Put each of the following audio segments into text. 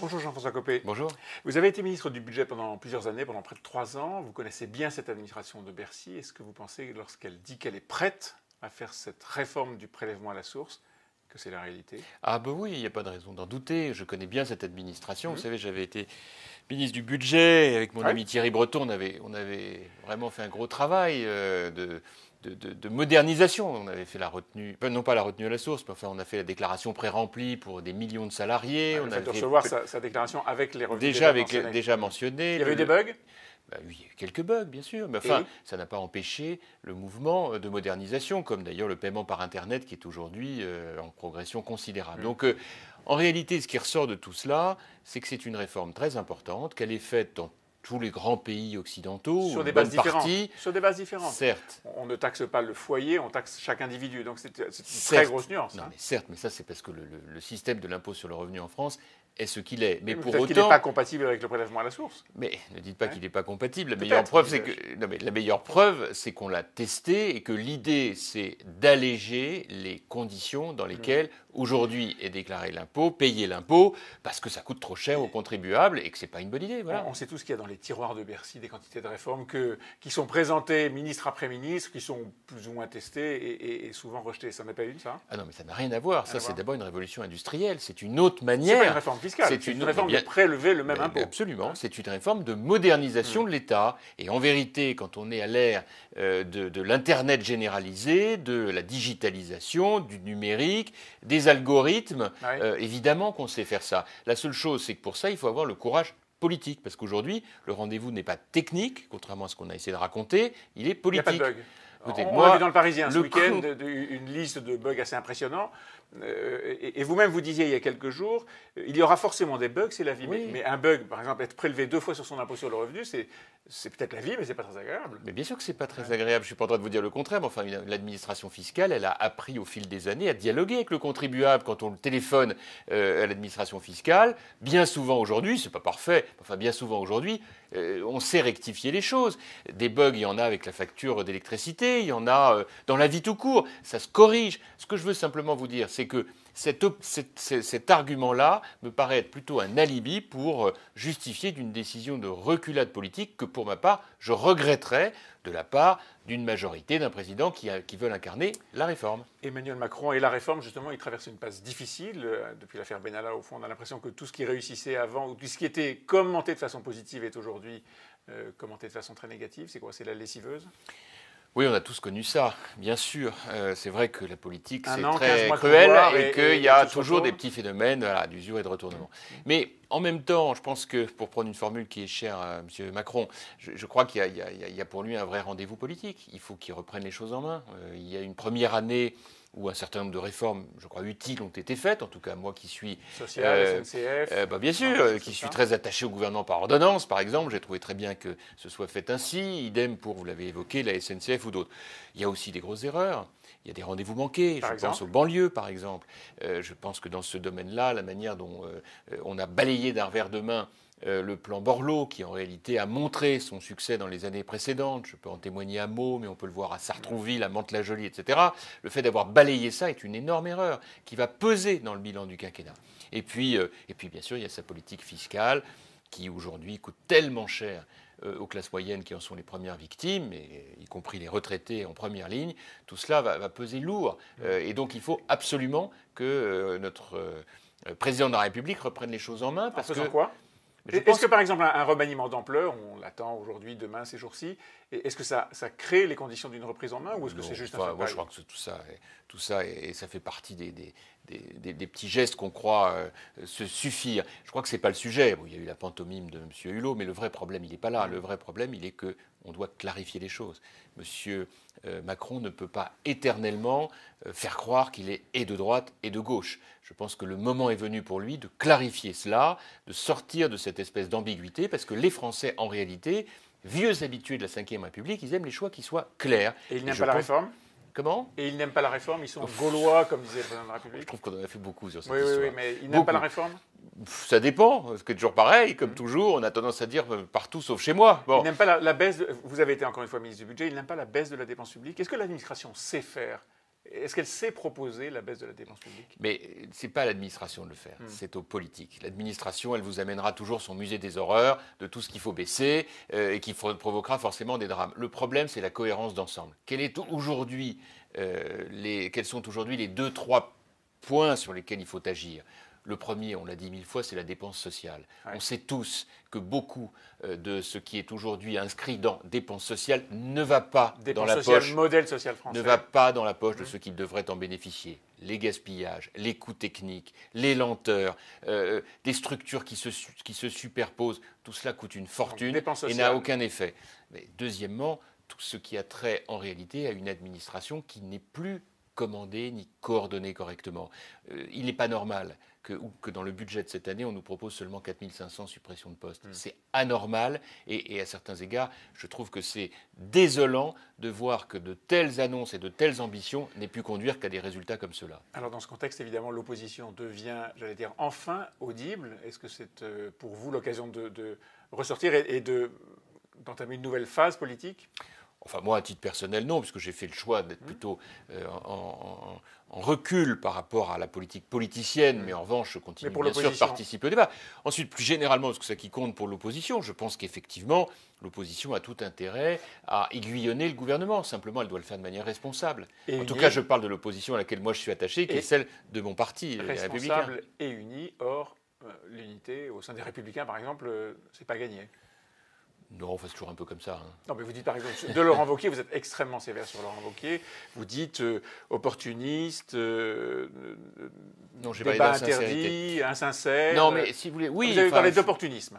Bonjour Jean-François Copé. Bonjour. Vous avez été ministre du Budget pendant plusieurs années, pendant près de trois ans. Vous connaissez bien cette administration de Bercy. Est-ce que vous pensez lorsqu'elle dit qu'elle est prête à faire cette réforme du prélèvement à la source, que c'est la réalité Ah ben oui, il n'y a pas de raison d'en douter. Je connais bien cette administration. Mmh. Vous savez, j'avais été ministre du Budget avec mon ami Thierry Breton. On avait, on avait vraiment fait un gros travail euh, de de, modernisation. On avait fait la retenue, non pas la retenue à la source, mais enfin on a fait la déclaration pré-remplie pour des millions de salariés. on a fait recevoir sa, déclaration avec les revenus déjà, déjà Déjà Il y avait eu des bugs bah oui, quelques bugs, bien sûr, mais enfin, ça n'a pas empêché le mouvement euh, de modernisation, comme d'ailleurs le paiement par Internet qui est aujourd'hui euh, en progression considérable. Mm. Donc, euh, en réalité, ce qui ressort de tout cela, c'est que c'est une réforme très importante, qu'elle est faite dans tous les grands pays occidentaux, sur des bases sur des bases différentes. Certes. On ne taxe pas le foyer, on taxe chaque individu. Donc c'est une très grosse nuance. Non, hein. mais certes, mais ça c'est parce que le système de l'impôt sur le revenu en France est ce qu'il est. Mais, pour autant, qu'il n'est pas compatible avec le prélèvement à la source. Mais ne dites pas hein qu'il n'est pas compatible. La meilleure preuve, c'est que mais la meilleure preuve, c'est qu'on l'a testé et que l'idée, c'est d'alléger les conditions dans hmm. lesquelles aujourd'hui est déclaré l'impôt, payer l'impôt, parce que ça coûte trop cher aux contribuables et que c'est pas une bonne idée. Voilà. On sait tout ce qu'il y a dans les tiroirs de Bercy, des quantités de réformes que, qui sont présentées ministre après ministre, qui sont plus ou moins testées et, souvent rejetées. Ça n'a pas une ça hein Ah non, mais ça n'a rien à voir. ça, c'est d'abord une révolution industrielle. C'est une autre manière. C'est une, réforme eh de prélever le même eh impôt. Absolument. C'est une réforme de modernisation mm. de l'État. Et en vérité, quand on est à l'ère euh, de, l'Internet généralisé, de la digitalisation, du numérique, des algorithmes, ah euh, évidemment qu'on sait faire ça. La seule chose, c'est que pour ça, il faut avoir le courage politique, parce qu'aujourd'hui, le rendez-vous n'est pas technique, contrairement à ce qu'on a essayé de raconter, il est politique. bug on, moi, a vu dans le Parisien ce week-end une liste de bugs assez impressionnants. Euh, et, vous-même, vous disiez il y a quelques jours, euh, il y aura forcément des bugs, c'est la vie. Mais, un bug, par exemple, être prélevé deux fois sur son impôt sur le revenu, c'est peut-être la vie, mais n'est pas très agréable. Mais bien sûr que c'est pas très agréable. Je suis pas en train de vous dire le contraire. enfin, l'administration fiscale, elle a appris au fil des années à dialoguer avec le contribuable quand on le téléphone euh, à l'administration fiscale. Bien souvent aujourd'hui, c'est pas parfait. Enfin, bien souvent aujourd'hui, on sait rectifier les choses. Des bugs, il y en a avec la facture d'électricité il y en a euh, dans la vie tout court, ça se corrige. Ce que je veux simplement vous dire, c'est que cet, argument-là me paraît être plutôt un alibi pour euh, justifier d'une décision de reculade politique que, pour ma part, je regretterais de la part d'une majorité d'un président qui, veut incarner la réforme. Emmanuel Macron et la réforme, justement, ils traversent une passe difficile. Euh, depuis l'affaire Benalla, au fond, on a l'impression que tout ce qui réussissait avant, ou tout ce qui était commenté de façon positive, est aujourd'hui commenté de façon très négative. C'est quoi C'est la lessiveuse oui, on a tous connu ça, bien sûr. Euh, c'est vrai que la politique, c'est très cruel et, qu'il y a toujours des petits phénomènes d'usure et de retournement. Mais en même temps, je pense que, pour prendre une formule qui est chère à M. Macron, je, crois qu'il y, a pour lui un vrai rendez-vous politique. Il faut qu'il reprenne les choses en main. Euh, il y a une première année où un certain nombre de réformes, je crois, utiles ont été faites, en tout cas moi qui suis... Social, euh, SNCF... Euh, bah, bien sûr, euh, qui suis très attaché au gouvernement par ordonnance, par exemple, j'ai trouvé très bien que ce soit fait ainsi, idem pour, vous l'avez évoqué, la SNCF ou d'autres. Il y a aussi des grosses erreurs. Il y a des rendez-vous manqués. je pense aux banlieues, par exemple. je pense que dans ce domaine-là, la manière dont on a balayé d'un revers de main euh, le plan Borloo, qui en réalité a montré son succès dans les années précédentes. Je peux en témoigner à mots, mais on peut le voir à Sartrouville, à Mantes-la-Jolie, etc. Le fait d'avoir balayé ça est une énorme erreur qui va peser dans le bilan du quinquennat. Et puis, euh, et puis bien sûr, il y a sa politique fiscale qui aujourd'hui coûte tellement cher euh, aux classes moyennes qui en sont les premières victimes, et, y compris les retraités en première ligne, tout cela va, peser lourd. et donc il faut absolument que notre président de la République reprenne les choses en main. Parce en faisant que, quoi est-ce que par exemple un, remaniement d'ampleur, on l'attend aujourd'hui, demain, ces jours-ci, est-ce que ça, crée les conditions d'une reprise en main ou est-ce que c'est juste un un Moi, je crois que tout ça, tout ça, et ça fait partie des, des, petits gestes qu'on croit euh, se suffire. Je crois que ce n'est pas le sujet. il y a eu la pantomime de M. Hulot, mais le vrai problème, il n'est pas là. Le vrai problème, il est que doit clarifier les choses. M. Euh, Macron ne peut pas éternellement euh, faire croire qu'il est et de droite et de gauche. Je pense que le moment est venu pour lui de clarifier cela, de sortir de cette espèce d'ambiguïté, parce que les Français, en réalité, vieux habitués de la Ve République, ils aiment les choix qui soient clairs. Et il n'y a pas la réforme Comment Et ils n'aiment pas la réforme, ils sont gaulois, comme disait le président de la République. Je trouve qu'on en a fait beaucoup sur cette oui, Oui, oui, mais ils n'aiment pas la réforme ça dépend, ce qui est toujours pareil, comme mm. toujours, on a tendance à dire euh, partout sauf chez moi. Bon. n'aiment pas la, baisse, vous avez été encore une fois ministre du budget, Ils n'aiment pas la baisse de la dépense publique. Est-ce que l'administration sait faire est-ce qu'elle sait proposer la baisse de la dépense publique Mais ce n'est pas à l'administration de le faire, hmm. c'est aux politiques. L'administration, elle vous amènera toujours son musée des horreurs, de tout ce qu'il faut baisser euh, et qui provoquera forcément des drames. Le problème, c'est la cohérence d'ensemble. Euh, quels sont aujourd'hui les deux, trois points sur lesquels il faut agir le premier, on l'a dit mille fois, c'est la dépense sociale. On sait tous que beaucoup euh, de ce qui est aujourd'hui inscrit dans dépenses sociales ne va pas dans la sociale, poche. modèle social français. Ne va pas dans la poche de mmh. ceux qui devraient en bénéficier. Les gaspillages, les coûts techniques, les lenteurs, euh, euh, des structures qui se, qui se superposent, tout cela coûte une fortune et n'a aucun effet. deuxièmement, tout ce qui a trait en réalité à une administration qui n'est plus commander ni coordonner correctement. Euh, il n'est pas normal que, que dans le budget de cette année, on nous propose seulement 4500 suppressions de postes. Hmm. C'est anormal et, à certains égards, je trouve que c'est désolant de voir que de telles annonces et de telles ambitions n'aient pu conduire qu'à des résultats comme cela. Alors dans ce contexte, évidemment, l'opposition devient, j'allais dire, enfin audible. Est-ce que c'est euh, pour vous l'occasion de, ressortir et, d'entamer une nouvelle phase politique Enfin, moi, à titre personnel, non, puisque j'ai fait le choix d'être mmh. plutôt euh, en, recul par rapport à la politique politicienne, mmh. mais en revanche, je continue bien sûr de participer au débat. Ensuite, plus généralement, ce que ça qui compte pour l'opposition, je pense qu'effectivement, l'opposition a tout intérêt à aiguillonner le gouvernement. Simplement, elle doit le faire de manière responsable. en tout cas, je parle de l'opposition à laquelle moi je suis attaché, qui est celle de mon parti, euh, les Républicains. Responsable et unie, or, euh, l'unité au sein des Républicains, par exemple, c'est pas gagné. Non, on c'est toujours un peu comme ça. Hein. Non, mais vous dites par exemple de Laurent Wauquiez, vous êtes extrêmement sévère sur Laurent Wauquiez. Vous dites euh, opportuniste, euh, euh, non, j'ai débat interdit, insincère. Non, mais si vous voulez, oui. Vous avez parlé d'opportunisme.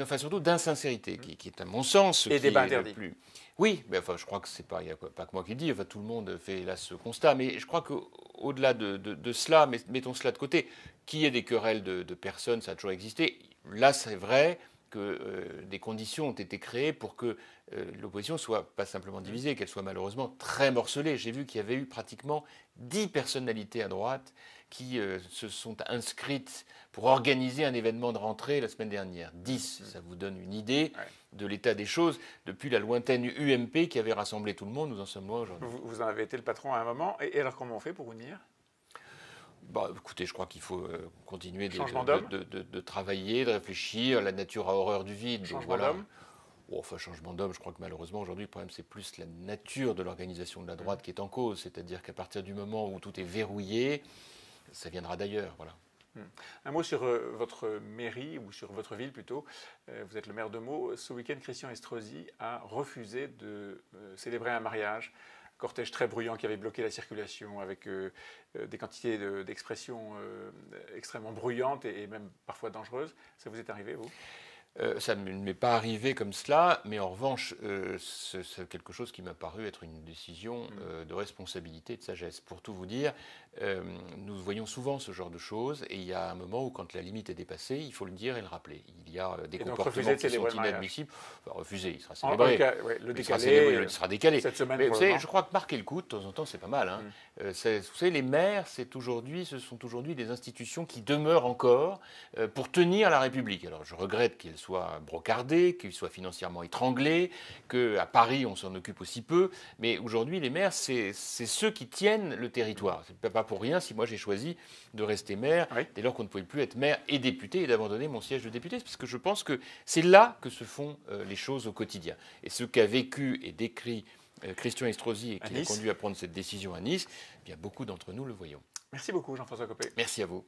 Enfin, surtout d'insincérité, qui, est à mon sens. Et débat interdit. plus... Oui, mais enfin, je crois que c'est pas, pas que moi qui le dis. Enfin, tout le monde fait là ce constat. Mais je crois qu'au-delà de, cela, mettons cela de côté, qu'il y ait des querelles de, de personnes, ça a toujours existé. Là, c'est vrai que euh, des conditions ont été créées pour que euh, l'opposition soit pas simplement divisée, qu'elle soit malheureusement très morcelée. J'ai vu qu'il y avait eu pratiquement 10 personnalités à droite qui euh, se sont inscrites pour organiser un événement de rentrée la semaine dernière. 10, mmh. ça vous donne une idée de l'état des choses depuis la lointaine UMP qui avait rassemblé tout le monde. Nous en sommes loin aujourd'hui. Vous, en avez été le patron à un moment. Et, et alors comment on fait pour unir bah, écoutez, je crois qu'il faut euh, continuer de, de, travailler, de réfléchir. La nature a horreur du vide. Changement d'homme Enfin, changement d'homme, je crois que malheureusement, aujourd'hui, le problème, c'est plus la nature de l'organisation de la droite mm. qui est en cause. C'est-à-dire qu'à partir du moment où tout est verrouillé, ça viendra d'ailleurs. Voilà. Mm. Un mot sur euh, votre mairie, ou sur votre ville plutôt. Euh, vous êtes le maire de Meaux. Ce week-end, Christian Estrosi a refusé de célébrer un mariage cortège très bruyant qui avait bloqué la circulation avec euh, euh, des quantités d'expressions euh, extrêmement bruyantes et, et, même parfois dangereuses. Ça vous est arrivé, vous ça ne m'est pas arrivé comme cela, mais en revanche, c'est quelque chose qui m'a paru être une décision mmh. de responsabilité et de sagesse. Pour tout vous dire, euh, nous voyons souvent ce genre de choses et il y a un moment où, quand la limite est dépassée, il faut le dire et le rappeler. Il y a euh, des comportements qui sont inadmissibles. Enfin, refuser, il sera célébré. le, il décalé, sera il sera décalé. je crois que marquer le coup, de temps en temps, c'est pas mal. Hein. Mm. Euh, vous savez, les maires, c'est aujourd'hui, ce sont aujourd'hui des institutions qui demeurent encore pour tenir la République. Alors, je regrette qu'elles soient brocardées, qu'elles soient financièrement que qu'à Paris, on s'en occupe aussi peu. Mais aujourd'hui, les maires, c'est ceux qui tiennent le territoire. C'est pas pour rien si moi j'ai choisi de rester maire dès lors qu'on ne pouvait plus être maire et député et d'abandonner mon siège de député. Parce que je pense que c'est là que se font euh, les choses au quotidien. Et ce qu'a vécu et décrit euh, Christian Estrosi et qui a conduit à prendre cette décision à Nice, eh bien beaucoup d'entre nous le voyons. Merci beaucoup Jean-François Copé. Merci à vous.